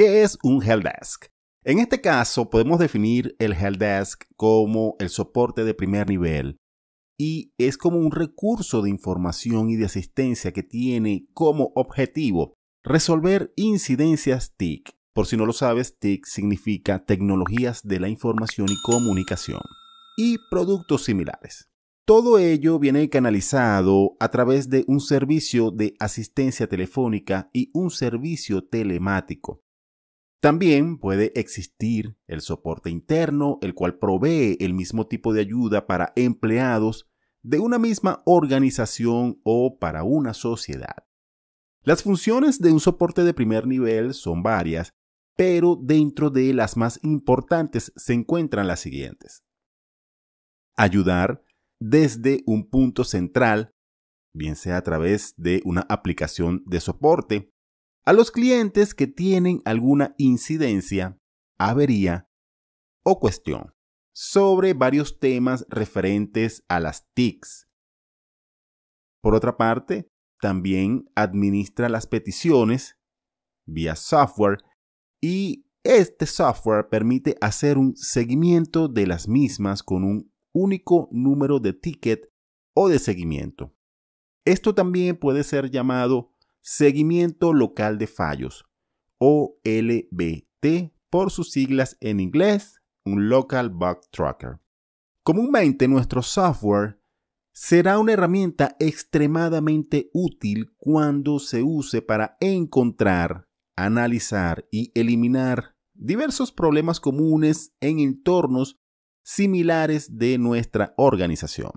¿Qué es un Helpdesk? En este caso, podemos definir el Helpdesk como el soporte de primer nivel y es como un recurso de información y de asistencia que tiene como objetivo resolver incidencias TIC. Por si no lo sabes, TIC significa tecnologías de la información y comunicación y productos similares. Todo ello viene canalizado a través de un servicio de asistencia telefónica y un servicio telemático también puede existir el soporte interno, el cual provee el mismo tipo de ayuda para empleados de una misma organización o para una sociedad. Las funciones de un soporte de primer nivel son varias, pero dentro de las más importantes se encuentran las siguientes. Ayudar desde un punto central, bien sea a través de una aplicación de soporte, a los clientes que tienen alguna incidencia, avería o cuestión sobre varios temas referentes a las TICs. Por otra parte, también administra las peticiones vía software y este software permite hacer un seguimiento de las mismas con un único número de ticket o de seguimiento. Esto también puede ser llamado Seguimiento Local de Fallos, OLBT por sus siglas en inglés, un Local Bug Tracker. Comúnmente nuestro software será una herramienta extremadamente útil cuando se use para encontrar, analizar y eliminar diversos problemas comunes en entornos similares de nuestra organización.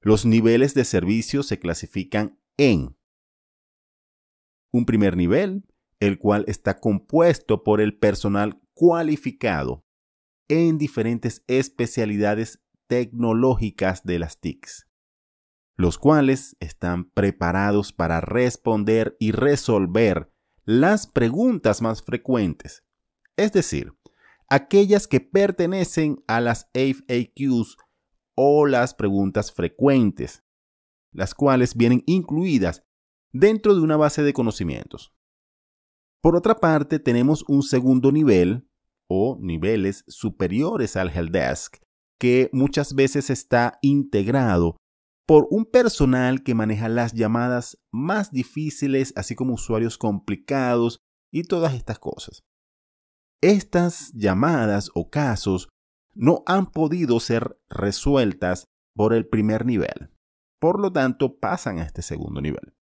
Los niveles de servicio se clasifican en un primer nivel, el cual está compuesto por el personal cualificado en diferentes especialidades tecnológicas de las TICs, los cuales están preparados para responder y resolver las preguntas más frecuentes, es decir, aquellas que pertenecen a las FAQs o las preguntas frecuentes, las cuales vienen incluidas dentro de una base de conocimientos. Por otra parte, tenemos un segundo nivel o niveles superiores al Helpdesk, que muchas veces está integrado por un personal que maneja las llamadas más difíciles, así como usuarios complicados y todas estas cosas. Estas llamadas o casos no han podido ser resueltas por el primer nivel, por lo tanto pasan a este segundo nivel.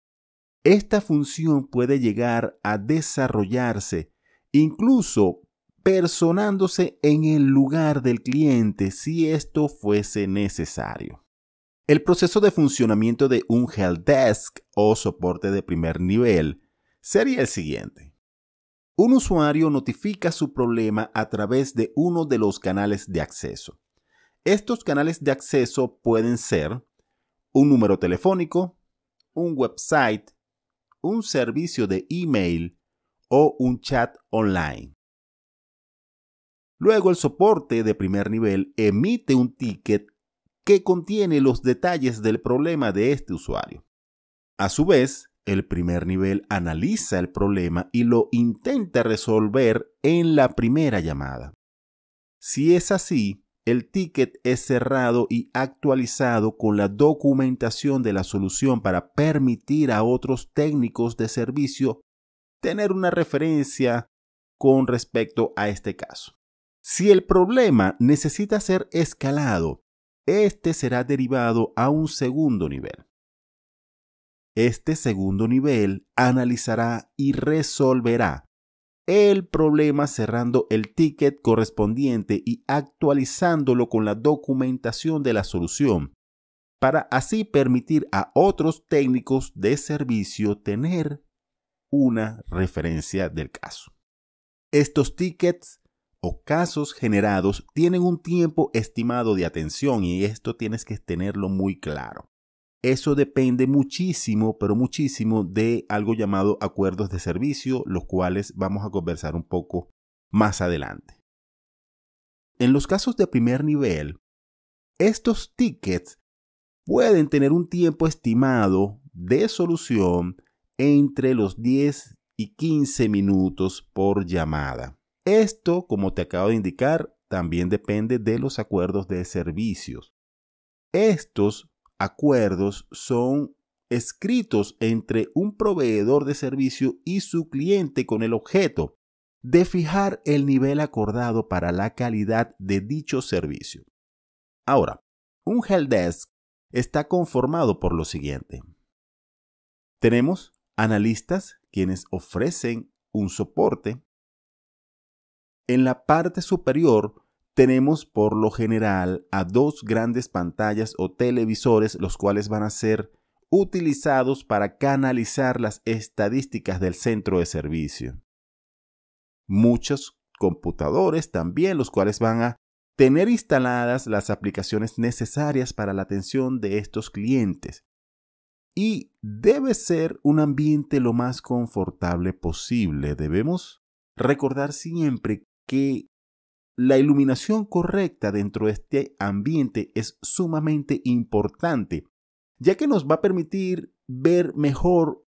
Esta función puede llegar a desarrollarse incluso personándose en el lugar del cliente si esto fuese necesario. El proceso de funcionamiento de un helpdesk o soporte de primer nivel sería el siguiente. Un usuario notifica su problema a través de uno de los canales de acceso. Estos canales de acceso pueden ser un número telefónico, un website, un servicio de email o un chat online. Luego el soporte de primer nivel emite un ticket que contiene los detalles del problema de este usuario. A su vez, el primer nivel analiza el problema y lo intenta resolver en la primera llamada. Si es así, el ticket es cerrado y actualizado con la documentación de la solución para permitir a otros técnicos de servicio tener una referencia con respecto a este caso. Si el problema necesita ser escalado, este será derivado a un segundo nivel. Este segundo nivel analizará y resolverá el problema cerrando el ticket correspondiente y actualizándolo con la documentación de la solución, para así permitir a otros técnicos de servicio tener una referencia del caso. Estos tickets o casos generados tienen un tiempo estimado de atención y esto tienes que tenerlo muy claro. Eso depende muchísimo, pero muchísimo de algo llamado acuerdos de servicio, los cuales vamos a conversar un poco más adelante. En los casos de primer nivel, estos tickets pueden tener un tiempo estimado de solución entre los 10 y 15 minutos por llamada. Esto, como te acabo de indicar, también depende de los acuerdos de servicios. Estos acuerdos son escritos entre un proveedor de servicio y su cliente con el objeto de fijar el nivel acordado para la calidad de dicho servicio. Ahora, un helpdesk está conformado por lo siguiente. Tenemos analistas quienes ofrecen un soporte. En la parte superior tenemos por lo general a dos grandes pantallas o televisores, los cuales van a ser utilizados para canalizar las estadísticas del centro de servicio. Muchos computadores también, los cuales van a tener instaladas las aplicaciones necesarias para la atención de estos clientes. Y debe ser un ambiente lo más confortable posible. Debemos recordar siempre que la iluminación correcta dentro de este ambiente es sumamente importante, ya que nos va a permitir ver mejor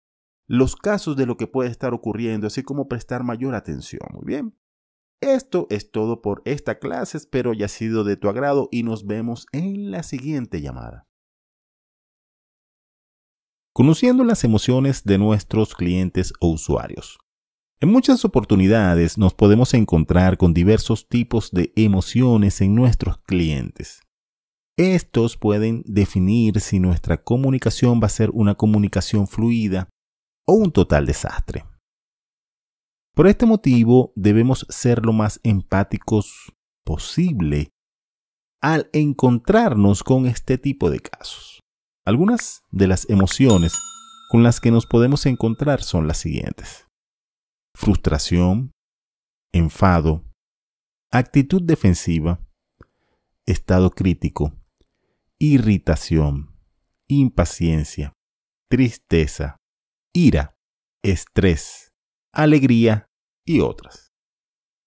los casos de lo que puede estar ocurriendo, así como prestar mayor atención. Muy bien. Esto es todo por esta clase, espero haya sido de tu agrado y nos vemos en la siguiente llamada. Conociendo las emociones de nuestros clientes o usuarios. En muchas oportunidades nos podemos encontrar con diversos tipos de emociones en nuestros clientes. Estos pueden definir si nuestra comunicación va a ser una comunicación fluida o un total desastre. Por este motivo debemos ser lo más empáticos posible al encontrarnos con este tipo de casos. Algunas de las emociones con las que nos podemos encontrar son las siguientes frustración, enfado, actitud defensiva, estado crítico, irritación, impaciencia, tristeza, ira, estrés, alegría y otras.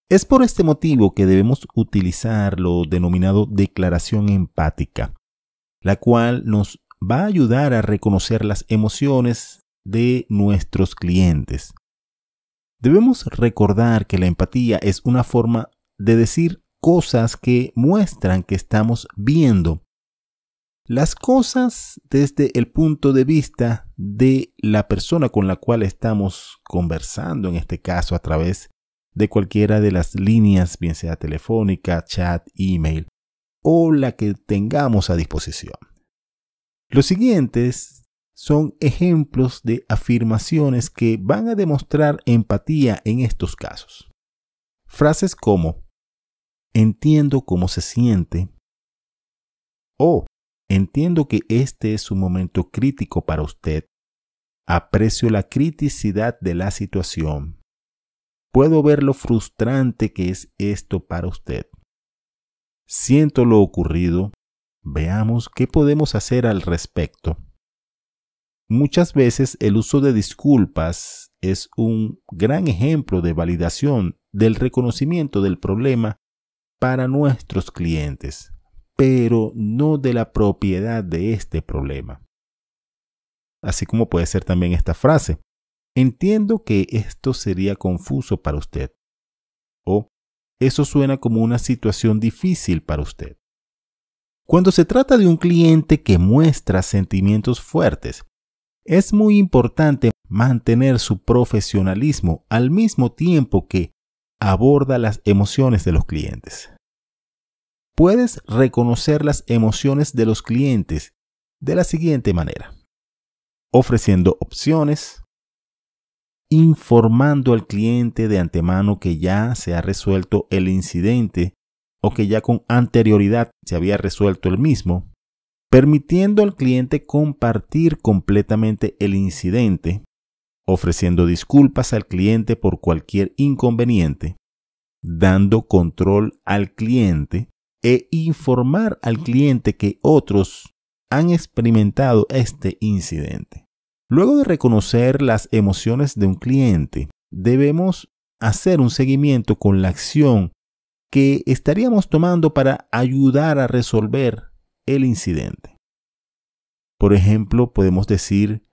Es por este motivo que debemos utilizar lo denominado declaración empática, la cual nos va a ayudar a reconocer las emociones de nuestros clientes Debemos recordar que la empatía es una forma de decir cosas que muestran que estamos viendo las cosas desde el punto de vista de la persona con la cual estamos conversando, en este caso a través de cualquiera de las líneas, bien sea telefónica, chat, email o la que tengamos a disposición. Los siguientes son ejemplos de afirmaciones que van a demostrar empatía en estos casos. Frases como entiendo cómo se siente o entiendo que este es un momento crítico para usted. Aprecio la criticidad de la situación. Puedo ver lo frustrante que es esto para usted. Siento lo ocurrido. Veamos qué podemos hacer al respecto. Muchas veces el uso de disculpas es un gran ejemplo de validación del reconocimiento del problema para nuestros clientes, pero no de la propiedad de este problema. Así como puede ser también esta frase. Entiendo que esto sería confuso para usted. O eso suena como una situación difícil para usted. Cuando se trata de un cliente que muestra sentimientos fuertes, es muy importante mantener su profesionalismo al mismo tiempo que aborda las emociones de los clientes. Puedes reconocer las emociones de los clientes de la siguiente manera. Ofreciendo opciones, informando al cliente de antemano que ya se ha resuelto el incidente o que ya con anterioridad se había resuelto el mismo, permitiendo al cliente compartir completamente el incidente, ofreciendo disculpas al cliente por cualquier inconveniente, dando control al cliente e informar al cliente que otros han experimentado este incidente. Luego de reconocer las emociones de un cliente, debemos hacer un seguimiento con la acción que estaríamos tomando para ayudar a resolver el incidente. Por ejemplo, podemos decir,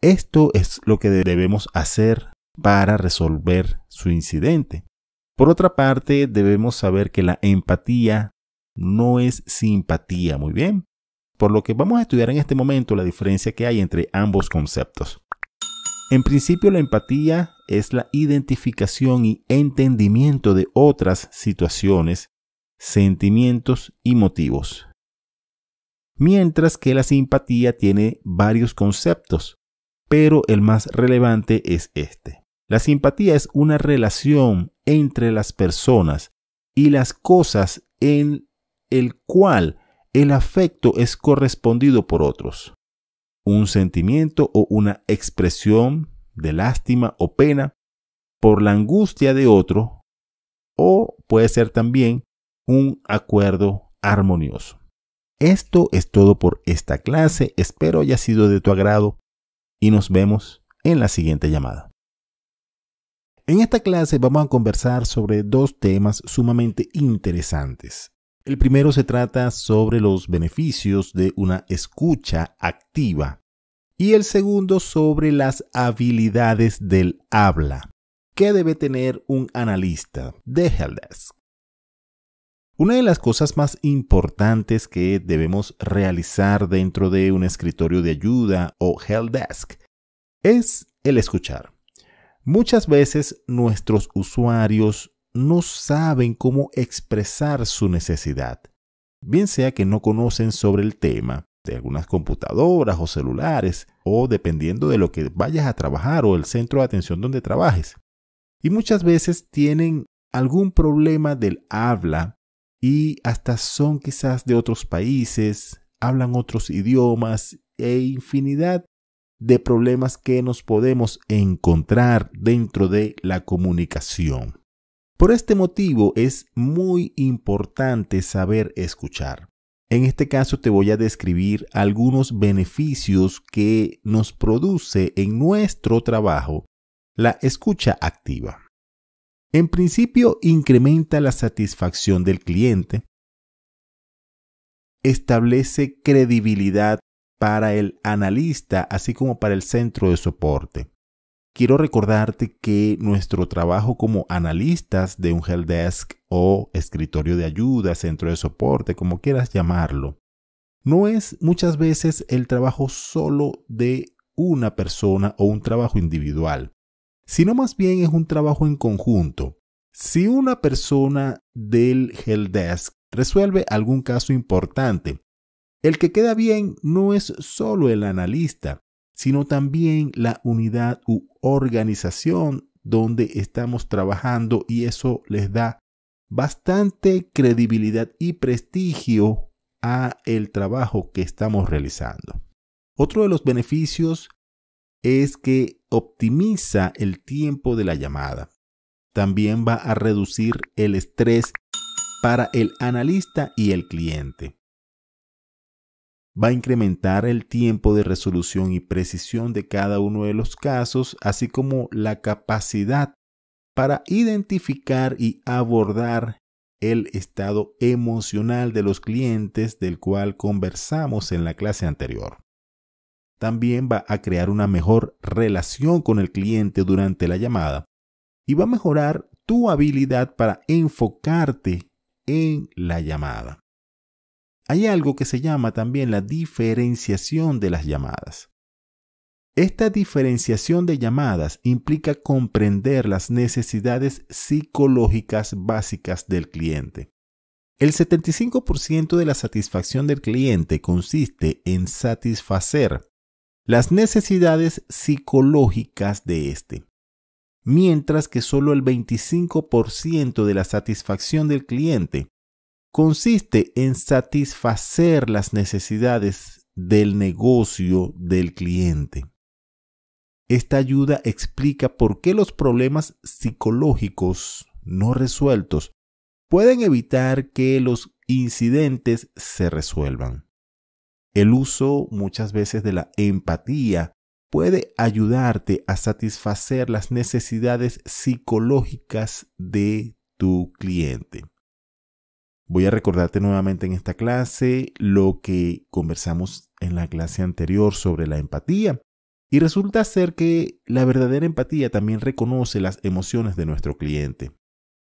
esto es lo que debemos hacer para resolver su incidente. Por otra parte, debemos saber que la empatía no es simpatía, muy bien. Por lo que vamos a estudiar en este momento la diferencia que hay entre ambos conceptos. En principio, la empatía es la identificación y entendimiento de otras situaciones, sentimientos y motivos, mientras que la simpatía tiene varios conceptos, pero el más relevante es este. La simpatía es una relación entre las personas y las cosas en el cual el afecto es correspondido por otros. Un sentimiento o una expresión de lástima o pena por la angustia de otro o puede ser también un acuerdo armonioso. Esto es todo por esta clase, espero haya sido de tu agrado y nos vemos en la siguiente llamada. En esta clase vamos a conversar sobre dos temas sumamente interesantes. El primero se trata sobre los beneficios de una escucha activa y el segundo sobre las habilidades del habla que debe tener un analista de una de las cosas más importantes que debemos realizar dentro de un escritorio de ayuda o help desk es el escuchar. Muchas veces nuestros usuarios no saben cómo expresar su necesidad, bien sea que no conocen sobre el tema de algunas computadoras o celulares, o dependiendo de lo que vayas a trabajar o el centro de atención donde trabajes. Y muchas veces tienen algún problema del habla y hasta son quizás de otros países, hablan otros idiomas e infinidad de problemas que nos podemos encontrar dentro de la comunicación. Por este motivo es muy importante saber escuchar. En este caso te voy a describir algunos beneficios que nos produce en nuestro trabajo la escucha activa. En principio, incrementa la satisfacción del cliente, establece credibilidad para el analista, así como para el centro de soporte. Quiero recordarte que nuestro trabajo como analistas de un helpdesk o escritorio de ayuda, centro de soporte, como quieras llamarlo, no es muchas veces el trabajo solo de una persona o un trabajo individual sino más bien es un trabajo en conjunto. Si una persona del helpdesk resuelve algún caso importante, el que queda bien no es solo el analista, sino también la unidad u organización donde estamos trabajando y eso les da bastante credibilidad y prestigio a el trabajo que estamos realizando. Otro de los beneficios es que optimiza el tiempo de la llamada. También va a reducir el estrés para el analista y el cliente. Va a incrementar el tiempo de resolución y precisión de cada uno de los casos, así como la capacidad para identificar y abordar el estado emocional de los clientes del cual conversamos en la clase anterior. También va a crear una mejor relación con el cliente durante la llamada y va a mejorar tu habilidad para enfocarte en la llamada. Hay algo que se llama también la diferenciación de las llamadas. Esta diferenciación de llamadas implica comprender las necesidades psicológicas básicas del cliente. El 75% de la satisfacción del cliente consiste en satisfacer las necesidades psicológicas de éste, mientras que solo el 25% de la satisfacción del cliente consiste en satisfacer las necesidades del negocio del cliente. Esta ayuda explica por qué los problemas psicológicos no resueltos pueden evitar que los incidentes se resuelvan. El uso muchas veces de la empatía puede ayudarte a satisfacer las necesidades psicológicas de tu cliente. Voy a recordarte nuevamente en esta clase lo que conversamos en la clase anterior sobre la empatía. Y resulta ser que la verdadera empatía también reconoce las emociones de nuestro cliente.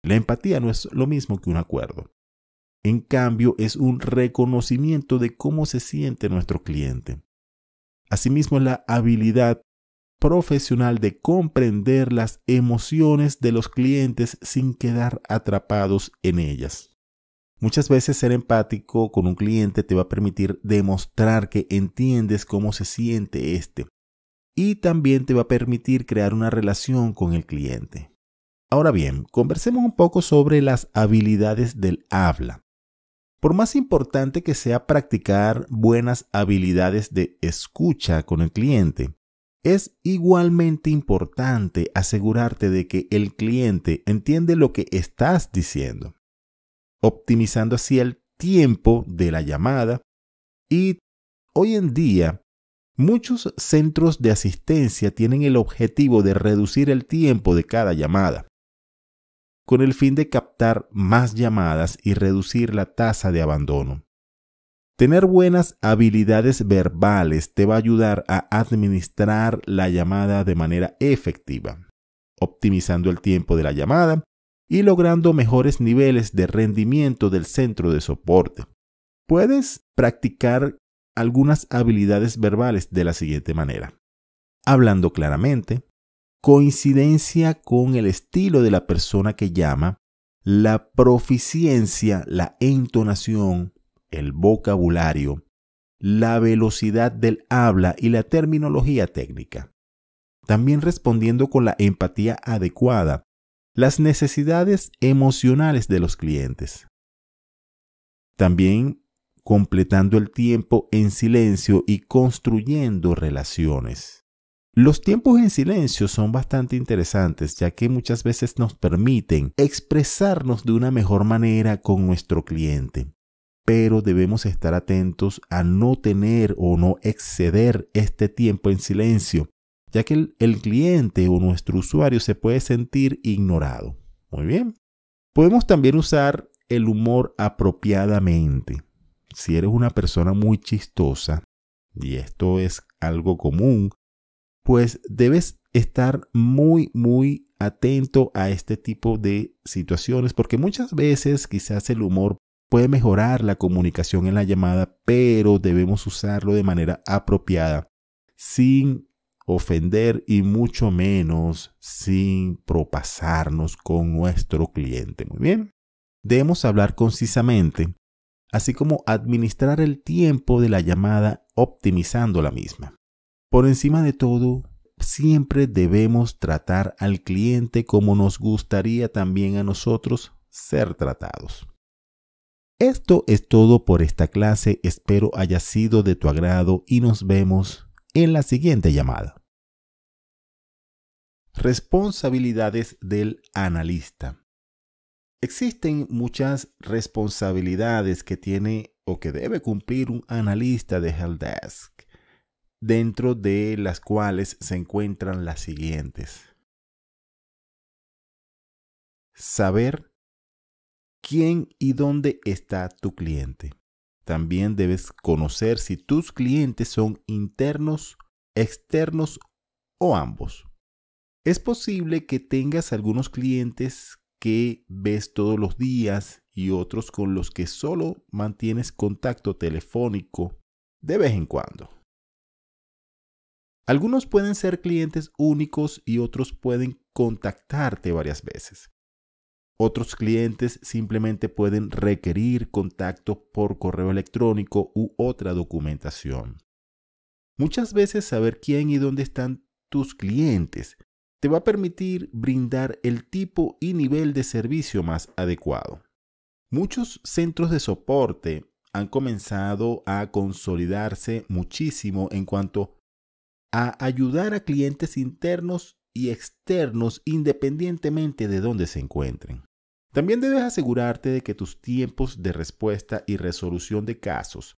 La empatía no es lo mismo que un acuerdo. En cambio, es un reconocimiento de cómo se siente nuestro cliente. Asimismo, la habilidad profesional de comprender las emociones de los clientes sin quedar atrapados en ellas. Muchas veces ser empático con un cliente te va a permitir demostrar que entiendes cómo se siente este. y también te va a permitir crear una relación con el cliente. Ahora bien, conversemos un poco sobre las habilidades del habla. Por más importante que sea practicar buenas habilidades de escucha con el cliente, es igualmente importante asegurarte de que el cliente entiende lo que estás diciendo, optimizando así el tiempo de la llamada y hoy en día muchos centros de asistencia tienen el objetivo de reducir el tiempo de cada llamada con el fin de captar más llamadas y reducir la tasa de abandono. Tener buenas habilidades verbales te va a ayudar a administrar la llamada de manera efectiva, optimizando el tiempo de la llamada y logrando mejores niveles de rendimiento del centro de soporte. Puedes practicar algunas habilidades verbales de la siguiente manera. Hablando claramente, coincidencia con el estilo de la persona que llama, la proficiencia, la entonación, el vocabulario, la velocidad del habla y la terminología técnica. También respondiendo con la empatía adecuada, las necesidades emocionales de los clientes. También completando el tiempo en silencio y construyendo relaciones. Los tiempos en silencio son bastante interesantes ya que muchas veces nos permiten expresarnos de una mejor manera con nuestro cliente, pero debemos estar atentos a no tener o no exceder este tiempo en silencio ya que el, cliente o nuestro usuario se puede sentir ignorado. Muy bien. Podemos también usar el humor apropiadamente. Si eres una persona muy chistosa, y esto es algo común pues debes estar muy, muy atento a este tipo de situaciones, porque muchas veces quizás el humor puede mejorar la comunicación en la llamada, pero debemos usarlo de manera apropiada, sin ofender y mucho menos sin propasarnos con nuestro cliente. Muy bien. Debemos hablar concisamente, así como administrar el tiempo de la llamada optimizando la misma. Por encima de todo, siempre debemos tratar al cliente como nos gustaría también a nosotros ser tratados. Esto es todo por esta clase, espero haya sido de tu agrado y nos vemos en la siguiente llamada. Responsabilidades del analista. Existen muchas responsabilidades que tiene o que debe cumplir un analista de Helldesk dentro de las cuales se encuentran las siguientes. Saber quién y dónde está tu cliente. También debes conocer si tus clientes son internos, externos o ambos. Es posible que tengas algunos clientes que ves todos los días y otros con los que solo mantienes contacto telefónico de vez en cuando. Algunos pueden ser clientes únicos y otros pueden contactarte varias veces. Otros clientes simplemente pueden requerir contacto por correo electrónico u otra documentación. Muchas veces saber quién y dónde están tus clientes te va a permitir brindar el tipo y nivel de servicio más adecuado. Muchos centros de soporte han comenzado a consolidarse muchísimo en cuanto a ayudar a clientes internos y externos independientemente de dónde se encuentren. También debes asegurarte de que tus tiempos de respuesta y resolución de casos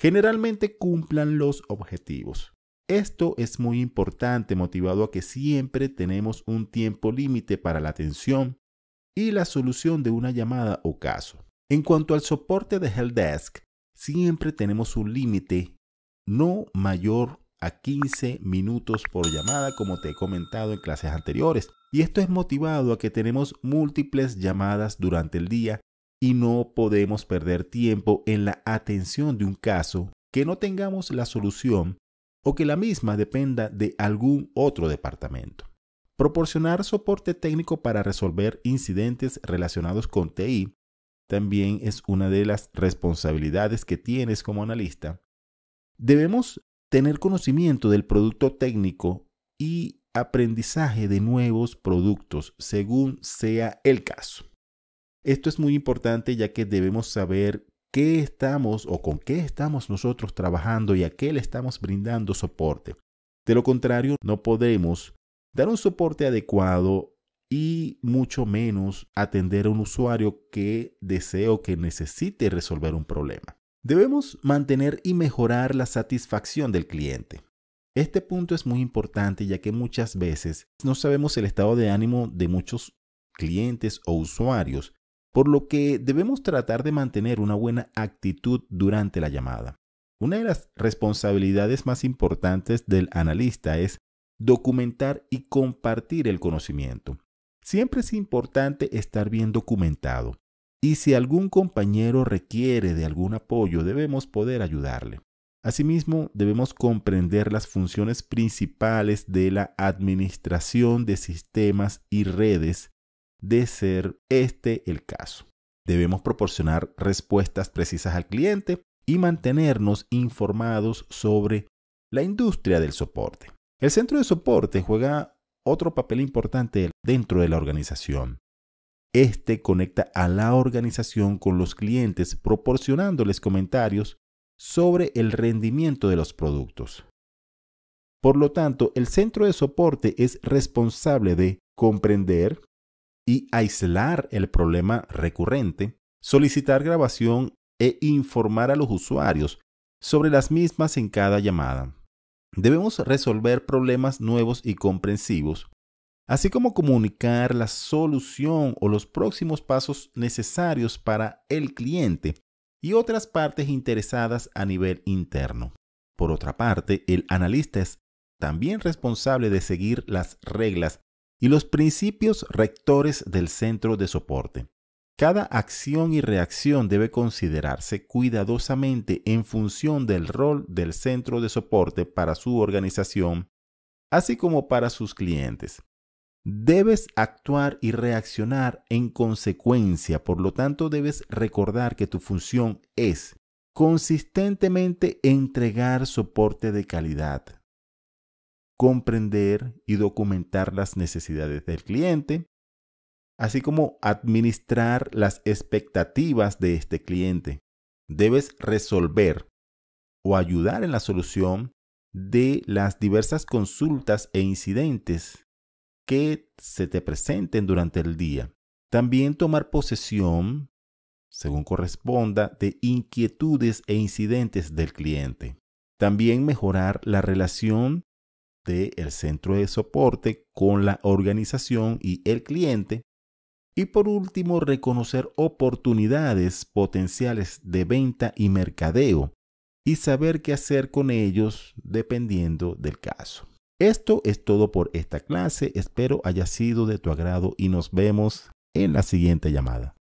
generalmente cumplan los objetivos. Esto es muy importante motivado a que siempre tenemos un tiempo límite para la atención y la solución de una llamada o caso. En cuanto al soporte de desk, siempre tenemos un límite no mayor a 15 minutos por llamada, como te he comentado en clases anteriores. Y esto es motivado a que tenemos múltiples llamadas durante el día y no podemos perder tiempo en la atención de un caso que no tengamos la solución o que la misma dependa de algún otro departamento. Proporcionar soporte técnico para resolver incidentes relacionados con TI también es una de las responsabilidades que tienes como analista. Debemos tener conocimiento del producto técnico y aprendizaje de nuevos productos, según sea el caso. Esto es muy importante ya que debemos saber qué estamos o con qué estamos nosotros trabajando y a qué le estamos brindando soporte. De lo contrario, no podemos dar un soporte adecuado y mucho menos atender a un usuario que desee o que necesite resolver un problema. Debemos mantener y mejorar la satisfacción del cliente. Este punto es muy importante ya que muchas veces no sabemos el estado de ánimo de muchos clientes o usuarios, por lo que debemos tratar de mantener una buena actitud durante la llamada. Una de las responsabilidades más importantes del analista es documentar y compartir el conocimiento. Siempre es importante estar bien documentado y si algún compañero requiere de algún apoyo debemos poder ayudarle. Asimismo, debemos comprender las funciones principales de la administración de sistemas y redes, de ser este el caso. Debemos proporcionar respuestas precisas al cliente y mantenernos informados sobre la industria del soporte. El centro de soporte juega otro papel importante dentro de la organización. Este conecta a la organización con los clientes proporcionándoles comentarios sobre el rendimiento de los productos. Por lo tanto, el centro de soporte es responsable de comprender y aislar el problema recurrente, solicitar grabación e informar a los usuarios sobre las mismas en cada llamada. Debemos resolver problemas nuevos y comprensivos así como comunicar la solución o los próximos pasos necesarios para el cliente y otras partes interesadas a nivel interno. Por otra parte, el analista es también responsable de seguir las reglas y los principios rectores del centro de soporte. Cada acción y reacción debe considerarse cuidadosamente en función del rol del centro de soporte para su organización, así como para sus clientes. Debes actuar y reaccionar en consecuencia, por lo tanto debes recordar que tu función es consistentemente entregar soporte de calidad, comprender y documentar las necesidades del cliente, así como administrar las expectativas de este cliente. Debes resolver o ayudar en la solución de las diversas consultas e incidentes que se te presenten durante el día. También tomar posesión, según corresponda, de inquietudes e incidentes del cliente. También mejorar la relación del centro de soporte con la organización y el cliente. Y por último, reconocer oportunidades potenciales de venta y mercadeo y saber qué hacer con ellos dependiendo del caso. Esto es todo por esta clase, espero haya sido de tu agrado y nos vemos en la siguiente llamada.